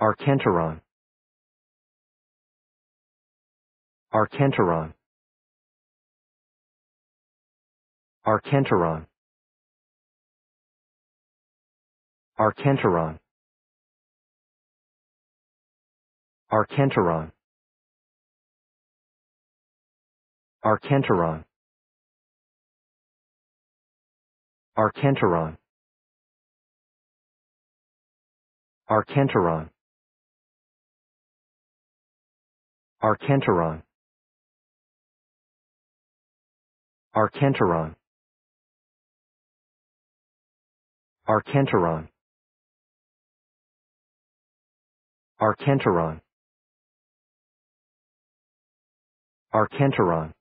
Archenteron Archenteron Archenteron Archenteron Archenteron Archenteron Archenteron Archenteron Archenteron Archenteron Archenteron Archenteron Archenteron